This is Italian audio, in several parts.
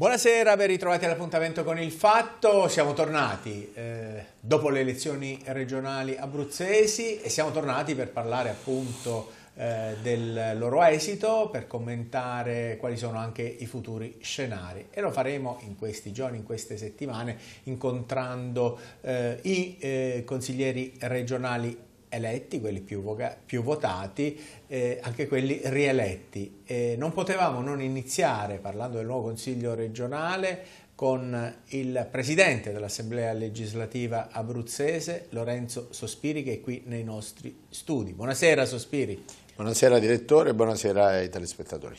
Buonasera, ben ritrovati all'appuntamento con il Fatto. Siamo tornati eh, dopo le elezioni regionali abruzzesi e siamo tornati per parlare appunto eh, del loro esito, per commentare quali sono anche i futuri scenari e lo faremo in questi giorni, in queste settimane, incontrando eh, i eh, consiglieri regionali eletti, quelli più, voga, più votati, eh, anche quelli rieletti. Eh, non potevamo non iniziare, parlando del nuovo Consiglio regionale, con il Presidente dell'Assemblea legislativa abruzzese, Lorenzo Sospiri, che è qui nei nostri studi. Buonasera Sospiri. Buonasera direttore, buonasera ai telespettatori.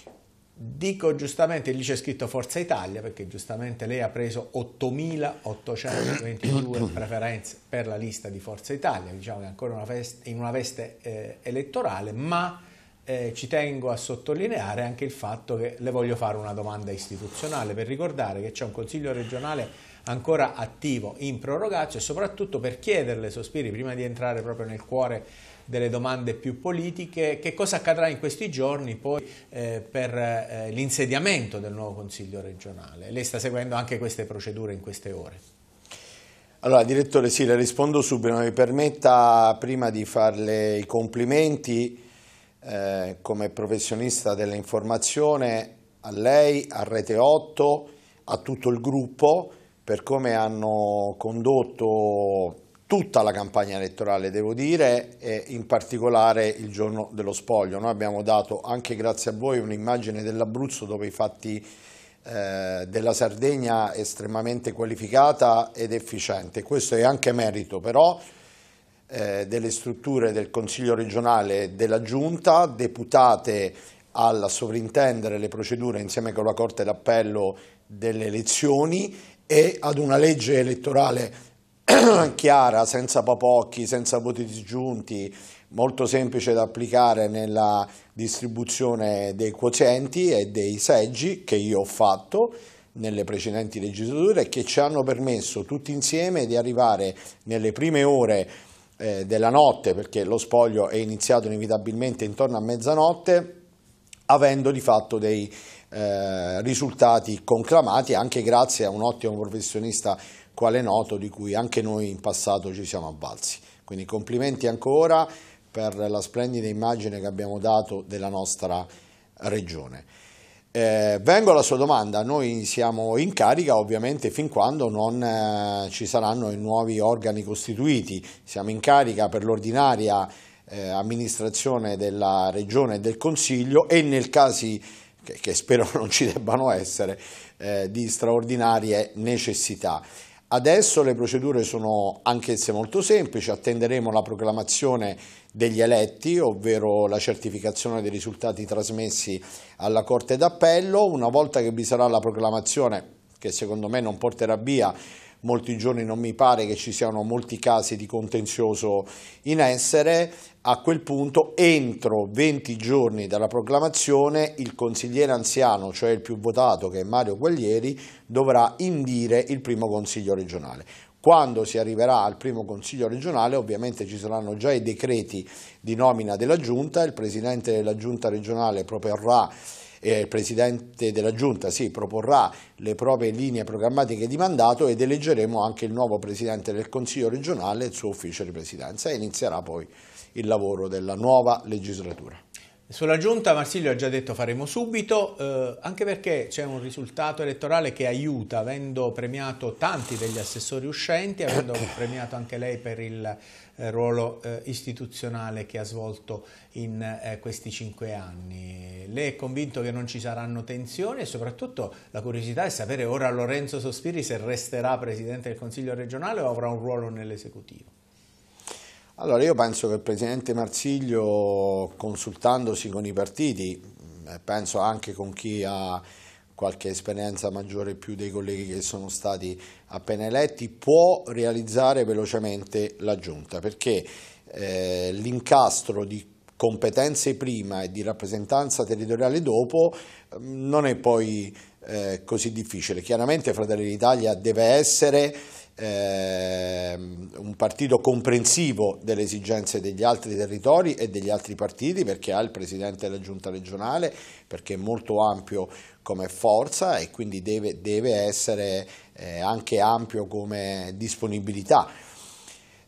Dico giustamente, lì c'è scritto Forza Italia perché giustamente lei ha preso 8.822 preferenze per la lista di Forza Italia, diciamo che è ancora una veste, in una veste eh, elettorale, ma eh, ci tengo a sottolineare anche il fatto che le voglio fare una domanda istituzionale per ricordare che c'è un Consiglio regionale ancora attivo in prorogatio e soprattutto per chiederle, Sospiri, prima di entrare proprio nel cuore delle domande più politiche, che cosa accadrà in questi giorni poi eh, per eh, l'insediamento del nuovo Consiglio regionale. Lei sta seguendo anche queste procedure in queste ore. Allora, direttore, sì, le rispondo subito, mi permetta prima di farle i complimenti eh, come professionista dell'informazione a lei, a Rete 8, a tutto il gruppo per come hanno condotto tutta la campagna elettorale, devo dire, e in particolare il giorno dello spoglio. Noi abbiamo dato, anche grazie a voi, un'immagine dell'Abruzzo dove i fatti eh, della Sardegna estremamente qualificata ed efficiente. Questo è anche merito però eh, delle strutture del Consiglio regionale e della Giunta, deputate a sovrintendere le procedure insieme con la Corte d'Appello delle elezioni e ad una legge elettorale chiara, senza papocchi, senza voti disgiunti, molto semplice da applicare nella distribuzione dei quozienti e dei seggi che io ho fatto nelle precedenti legislature e che ci hanno permesso tutti insieme di arrivare nelle prime ore eh, della notte, perché lo spoglio è iniziato inevitabilmente intorno a mezzanotte, avendo di fatto dei eh, risultati conclamati anche grazie a un ottimo professionista quale noto di cui anche noi in passato ci siamo avvalsi. Quindi complimenti ancora per la splendida immagine che abbiamo dato della nostra regione. Eh, vengo alla sua domanda, noi siamo in carica ovviamente fin quando non eh, ci saranno i nuovi organi costituiti, siamo in carica per l'ordinaria eh, amministrazione della Regione e del Consiglio e nel caso che, che spero non ci debbano essere, eh, di straordinarie necessità. Adesso le procedure sono anch'esse molto semplici, attenderemo la proclamazione degli eletti, ovvero la certificazione dei risultati trasmessi alla Corte d'Appello. Una volta che vi sarà la proclamazione, che secondo me non porterà via molti giorni non mi pare che ci siano molti casi di contenzioso in essere, a quel punto entro 20 giorni dalla proclamazione il consigliere anziano, cioè il più votato che è Mario Guaglieri, dovrà indire il primo consiglio regionale. Quando si arriverà al primo Consiglio regionale ovviamente ci saranno già i decreti di nomina della Giunta, il Presidente della Giunta regionale proporrà eh, il Presidente della Giunta sì, proporrà le proprie linee programmatiche di mandato ed eleggeremo anche il nuovo Presidente del Consiglio regionale e il suo ufficio di Presidenza e inizierà poi il lavoro della nuova legislatura. Sulla giunta Marsilio ha già detto faremo subito, eh, anche perché c'è un risultato elettorale che aiuta, avendo premiato tanti degli assessori uscenti, avendo premiato anche lei per il eh, ruolo eh, istituzionale che ha svolto in eh, questi cinque anni. Lei è convinto che non ci saranno tensioni e soprattutto la curiosità è sapere ora Lorenzo Sospiri se resterà Presidente del Consiglio regionale o avrà un ruolo nell'esecutivo. Allora io penso che il Presidente Marsiglio, consultandosi con i partiti, penso anche con chi ha qualche esperienza maggiore più dei colleghi che sono stati appena eletti, può realizzare velocemente la Giunta, perché eh, l'incastro di competenze prima e di rappresentanza territoriale dopo mm, non è poi eh, così difficile. Chiaramente Fratelli d'Italia deve essere ehm, un partito comprensivo delle esigenze degli altri territori e degli altri partiti perché ha il presidente della giunta regionale, perché è molto ampio come forza e quindi deve, deve essere eh, anche ampio come disponibilità.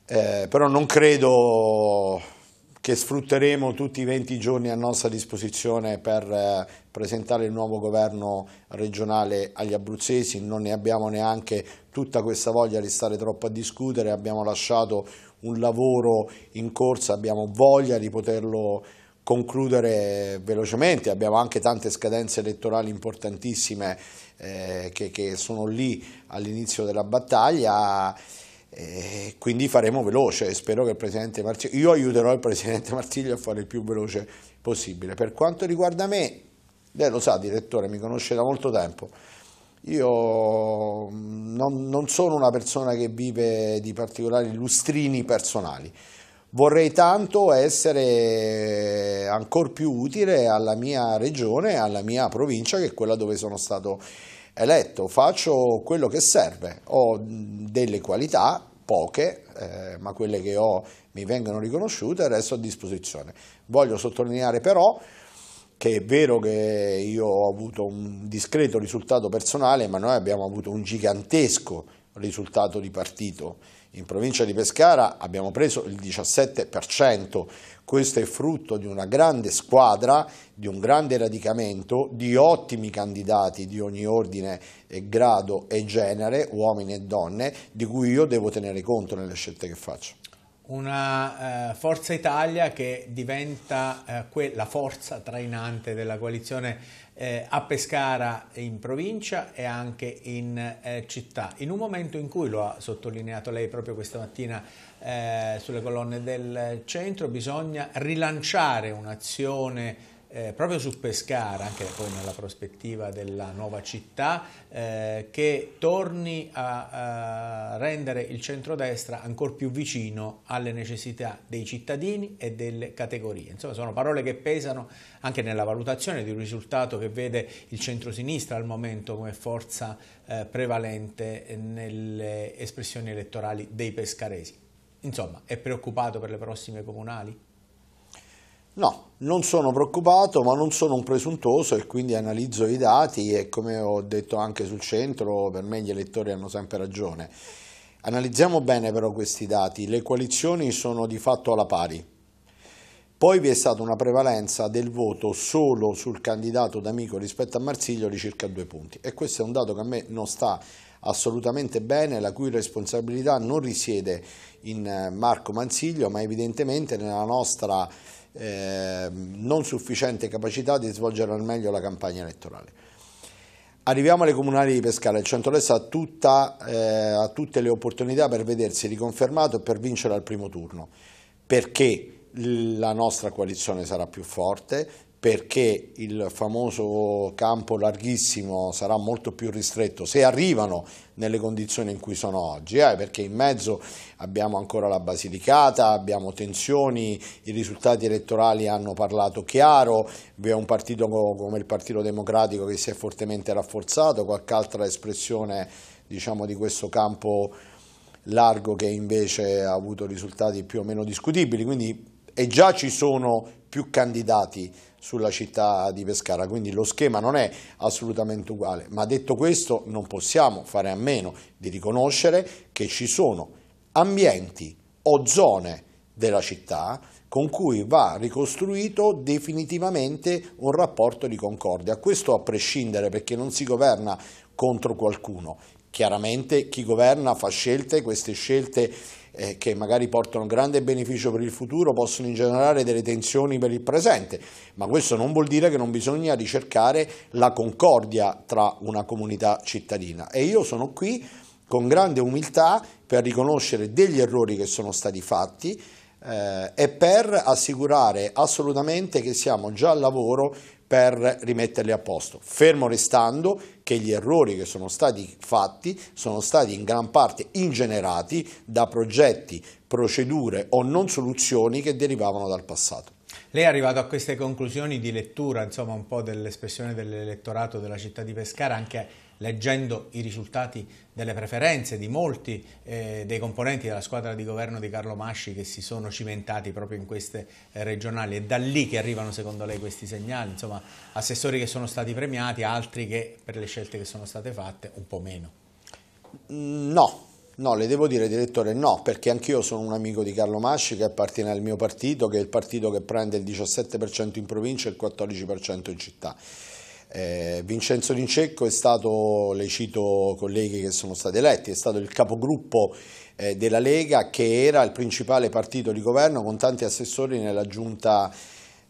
Eh, però non credo che sfrutteremo tutti i 20 giorni a nostra disposizione per eh, presentare il nuovo governo regionale agli abruzzesi, non ne abbiamo neanche tutta questa voglia di stare troppo a discutere, abbiamo lasciato un lavoro in corsa, abbiamo voglia di poterlo concludere velocemente, abbiamo anche tante scadenze elettorali importantissime eh, che, che, sono lì all'inizio della battaglia, eh, quindi faremo veloce, spero che il Presidente Martiglio, io aiuterò il Presidente Martiglio a fare il più veloce possibile. Per quanto riguarda me, lei lo sa, direttore, mi conosce da molto tempo. Io mm, non, non sono una persona che vive di particolari lustrini personali. Vorrei tanto essere ancora più utile alla mia regione, alla mia provincia, che è quella dove sono stato eletto. Faccio quello che serve. Ho mm, delle qualità, poche, eh, ma quelle che ho mi vengono riconosciute e resto a disposizione. Voglio sottolineare però che è vero che io ho avuto un discreto risultato personale, ma noi abbiamo avuto un gigantesco risultato di partito. In provincia di Pescara abbiamo preso il 17%, questo è frutto di una grande squadra, di un grande radicamento, di ottimi candidati di ogni ordine, e grado e genere, uomini e donne, di cui io devo tenere conto nelle scelte che faccio una eh, Forza Italia che diventa eh, la forza trainante della coalizione eh, a Pescara in provincia e anche in eh, città, in un momento in cui, lo ha sottolineato lei proprio questa mattina eh, sulle colonne del centro, bisogna rilanciare un'azione eh, proprio su Pescara, anche poi nella prospettiva della nuova città, eh, che torni a, a, rendere il centrodestra ancora più vicino alle necessità dei cittadini e delle categorie. Insomma, sono parole che pesano anche nella valutazione di un risultato che vede il centrosinistra al momento come forza eh, prevalente nelle espressioni elettorali dei pescaresi. Insomma, è preoccupato per le prossime comunali? No, non sono preoccupato, ma non sono un presuntuoso e quindi analizzo i dati e come ho detto anche sul centro, per me gli elettori hanno sempre ragione. Analizziamo bene però questi dati, le coalizioni sono di fatto alla pari. Poi vi è stata una prevalenza del voto solo sul candidato d'amico rispetto a Marsiglio di circa due punti e questo è un dato che a me non sta assolutamente bene, la cui responsabilità non risiede in eh, Marco Mansiglio ma evidentemente nella nostra Ehm, non sufficiente capacità di svolgere al meglio la campagna elettorale. Arriviamo alle comunali di Pescara, il centrodestra ha, eh, ha tutte le opportunità per vedersi riconfermato e per vincere al primo turno, perché la nostra coalizione sarà più forte, perché il famoso campo larghissimo sarà molto più ristretto se arrivano nelle condizioni in cui sono oggi, eh, perché in mezzo abbiamo ancora la Basilicata, abbiamo tensioni, i risultati elettorali hanno parlato chiaro, vi un partito come il Partito Democratico che si è fortemente rafforzato, qualche altra espressione diciamo, di questo campo largo che invece ha avuto risultati più o meno discutibili, quindi e già ci sono più candidati sulla città di Pescara, quindi lo schema non è assolutamente uguale, ma detto questo non possiamo fare a meno di riconoscere che ci sono ambienti o zone della città con cui va ricostruito definitivamente un rapporto di concordia, questo a prescindere perché non si governa contro qualcuno, Chiaramente chi governa fa scelte, queste scelte eh, che magari portano grande beneficio per il futuro possono ingenerare delle tensioni per il presente, ma questo non vuol dire che non bisogna ricercare la concordia tra una comunità cittadina. E io sono qui con grande umiltà per riconoscere degli errori che sono stati fatti, eh, e per assicurare assolutamente che siamo già al lavoro per rimetterli a posto, fermo restando che gli errori che sono stati fatti sono stati in gran parte ingenerati da progetti, procedure o non soluzioni che derivavano dal passato. Lei è arrivato a queste conclusioni di lettura, insomma, un po' dell'espressione dell'elettorato della città di Pescara, anche leggendo i risultati delle preferenze di molti eh, dei componenti della squadra di governo di Carlo Masci che si sono cimentati proprio in queste eh, regionali. È da lì che arrivano secondo lei questi segnali, insomma assessori che sono stati premiati, altri che per le scelte che sono state fatte un po' meno. Mm, no, No, le devo dire direttore no, perché anch'io sono un amico di Carlo Masci che appartiene al mio partito, che è il partito che prende il 17% in provincia e il 14% in città. Eh, Vincenzo Rincecco è stato, le cito colleghi che sono stati eletti, è stato il capogruppo eh, della Lega che era il principale partito di governo con tanti assessori nella giunta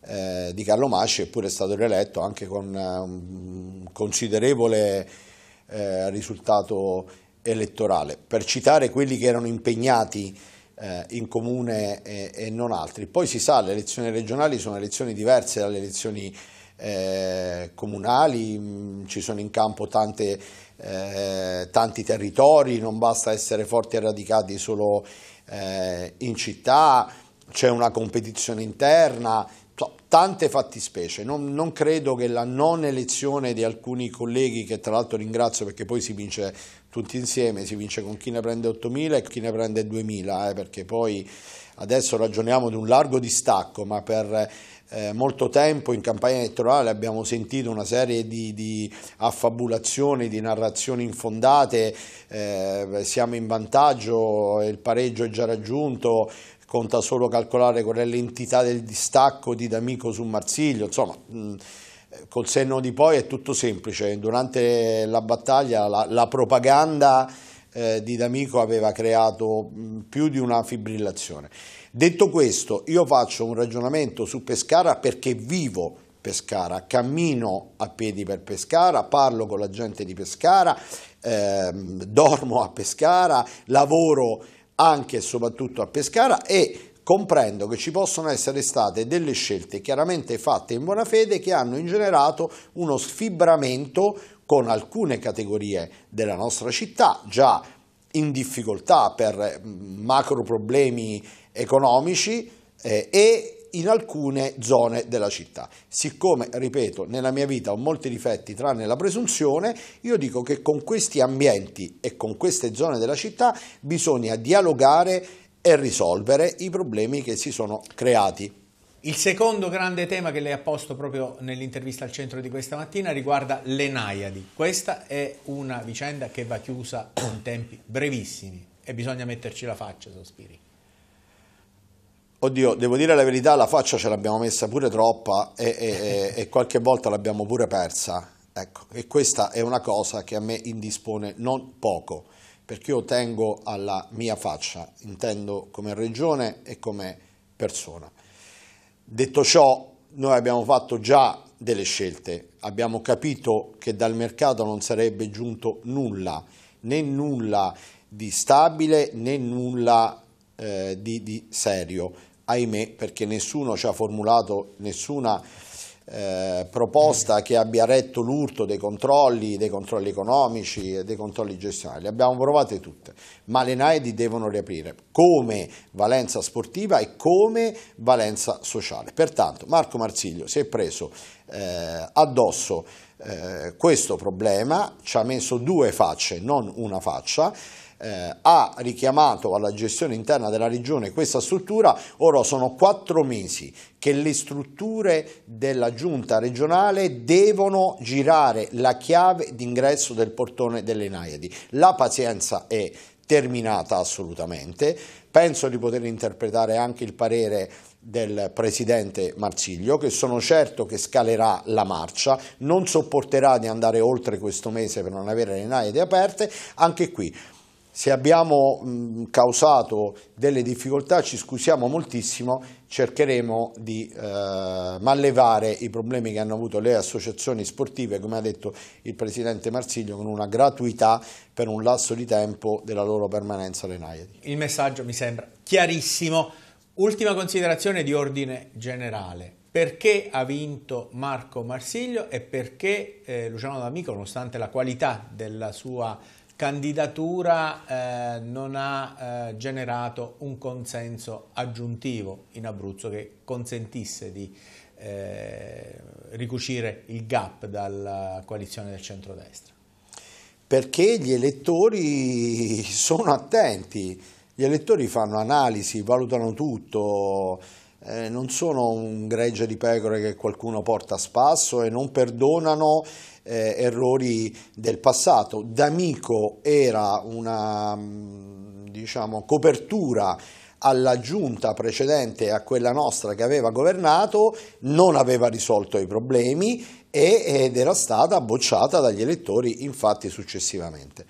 eh, di Carlo Masci eppure è stato rieletto anche con eh, un considerevole eh, risultato elettorale. Per citare quelli che erano impegnati eh, in comune e, e non altri. Poi si sa, le elezioni regionali sono elezioni diverse dalle elezioni regionali eh, comunali, mm, ci sono in campo tante, eh, tanti territori, non basta essere forti e radicati solo eh, in città, c'è una competizione interna, tante fattispecie. Non, non, credo che la non elezione di alcuni colleghi, che tra l'altro ringrazio perché poi si vince tutti insieme, si vince con chi ne prende 8.000 e chi ne prende 2.000, eh, perché poi adesso ragioniamo di un largo distacco, ma per eh, molto tempo in campagna elettorale abbiamo sentito una serie di, di affabulazioni, di narrazioni infondate, eh, siamo in vantaggio, il pareggio è già raggiunto, conta solo calcolare qual è l'entità del distacco di D'Amico su Marsiglio, insomma... Mh, col senno di poi è tutto semplice, durante la battaglia la, la propaganda eh, di D'Amico aveva creato mh, più di una fibrillazione. Detto questo, io faccio un ragionamento su Pescara perché vivo Pescara, cammino a piedi per Pescara, parlo con la gente di Pescara, ehm, dormo a Pescara, lavoro anche e soprattutto a Pescara e comprendo che ci possono essere state delle scelte chiaramente fatte in buona fede che hanno ingenerato uno sfibramento con alcune categorie della nostra città già in difficoltà per mm, macro problemi economici eh, e in alcune zone della città. Siccome, ripeto, nella mia vita ho molti difetti tranne la presunzione, io dico che con questi ambienti e con queste zone della città bisogna dialogare e risolvere i problemi che si sono creati. Il secondo grande tema che lei ha posto proprio nell'intervista al centro di questa mattina riguarda le Naiadi. Questa è una vicenda che va chiusa con tempi brevissimi e bisogna metterci la faccia, sospiri. Oddio, devo dire la verità, la faccia ce l'abbiamo messa pure troppa e, e, e, qualche volta l'abbiamo pure persa. Ecco, e questa è una cosa che a me indispone non poco, perché io tengo alla mia faccia, intendo come regione e come persona. Detto ciò, noi abbiamo fatto già delle scelte, abbiamo capito che dal mercato non sarebbe giunto nulla, né nulla di stabile né nulla eh, di, di serio ahimè, perché nessuno ci ha formulato nessuna eh, proposta che abbia retto l'urto dei controlli, dei controlli economici e dei controlli gestionali. Le abbiamo provate tutte, ma le Naidi devono riaprire come valenza sportiva e come valenza sociale. Pertanto Marco Marsiglio si è preso eh, addosso eh, questo problema, ci ha messo due facce, non una faccia, eh, ha richiamato alla gestione interna della regione questa struttura, ora sono quattro mesi che le strutture della giunta regionale devono girare la chiave d'ingresso del portone delle Naiadi. La pazienza è terminata assolutamente, penso di poter interpretare anche il parere del presidente Marsiglio che sono certo che scalerà la marcia, non sopporterà di andare oltre questo mese per non avere le naidi aperte, anche qui se abbiamo mh, causato delle difficoltà ci scusiamo moltissimo, cercheremo di eh, mallevare i problemi che hanno avuto le associazioni sportive, come ha detto il Presidente Marsiglio, con una gratuità per un lasso di tempo della loro permanenza alle Naiadi. Il messaggio mi sembra chiarissimo. Ultima considerazione di ordine generale. Perché ha vinto Marco Marsiglio e perché eh, Luciano D'Amico, nonostante la qualità della sua candidatura eh, non ha eh, generato un consenso aggiuntivo in Abruzzo che consentisse di eh, ricucire il gap dalla coalizione del centrodestra. Perché gli elettori sono attenti, gli elettori fanno analisi, valutano tutto, eh, non sono un gregge di pecore che qualcuno porta a spasso e non perdonano eh, errori del passato. D'Amico era una mm, diciamo, copertura alla giunta precedente a quella nostra che aveva governato, non aveva risolto i problemi ed era stata bocciata dagli elettori, infatti, successivamente.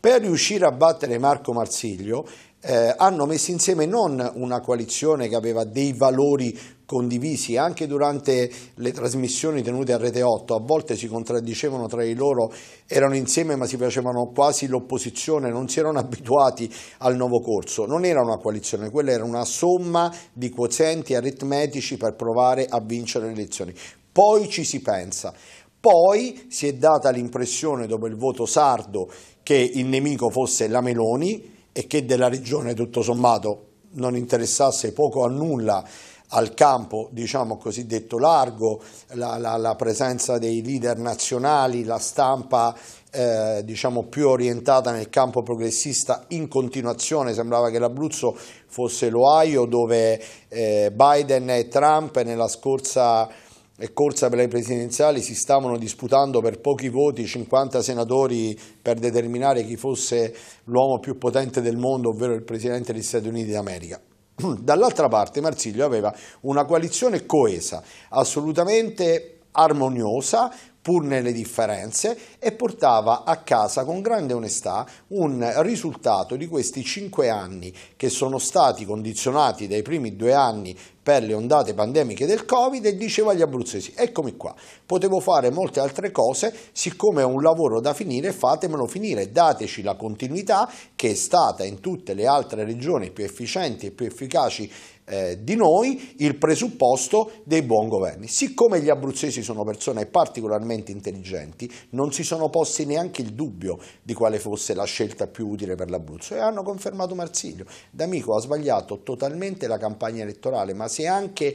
Per riuscire a battere Marco Marsiglio eh, hanno messo insieme non una coalizione che aveva dei valori condivisi anche durante le trasmissioni tenute a Rete 8, a volte si contraddicevano tra di loro, erano insieme ma si facevano quasi l'opposizione, non si erano abituati al nuovo corso, non era una coalizione, quella era una somma di quozienti aritmetici per provare a vincere le elezioni. Poi ci si pensa. Poi si è data l'impressione dopo il voto sardo che il nemico fosse la Meloni, e che della regione tutto sommato non interessasse poco a nulla al campo diciamo cosiddetto largo, la, la, la, presenza dei leader nazionali, la stampa eh, diciamo più orientata nel campo progressista in continuazione, sembrava che l'Abruzzo fosse l'Ohio dove eh, Biden e Trump nella scorsa e corsa per le presidenziali si stavano disputando per pochi voti 50 senatori per determinare chi fosse l'uomo più potente del mondo, ovvero il presidente degli Stati Uniti d'America. Dall'altra parte Marsiglio aveva una coalizione coesa, assolutamente armoniosa, pur nelle differenze, e portava a casa con grande onestà un risultato di questi cinque anni che sono stati condizionati dai primi due anni per le ondate pandemiche del Covid e diceva agli abruzzesi eccomi qua, potevo fare molte altre cose, siccome è un lavoro da finire fatemelo finire, dateci la continuità che è stata in tutte le altre regioni più efficienti e più efficaci eh, di noi il presupposto dei buon governi. Siccome gli abruzzesi sono persone particolarmente intelligenti, non si sono posti neanche il dubbio di quale fosse la scelta più utile per l'Abruzzo e hanno confermato Marsiglio. D'Amico ha sbagliato totalmente la campagna elettorale, ma se anche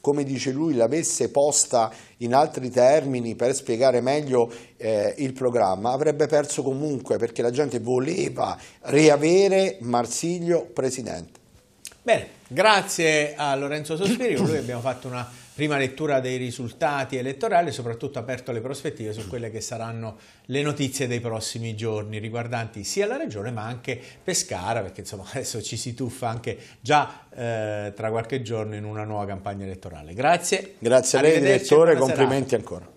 come dice lui, l'avesse posta in altri termini per spiegare meglio eh, il programma, avrebbe perso comunque perché la gente voleva riavere Marsiglio presidente. Bene, grazie a Lorenzo Sospirio, Noi abbiamo fatto una prima lettura dei risultati elettorali e soprattutto aperto le prospettive su quelle che saranno le notizie dei prossimi giorni riguardanti sia la regione ma anche Pescara perché insomma adesso ci si tuffa anche già eh, tra qualche giorno in una nuova campagna elettorale. Grazie. Grazie a lei direttore, complimenti ancora.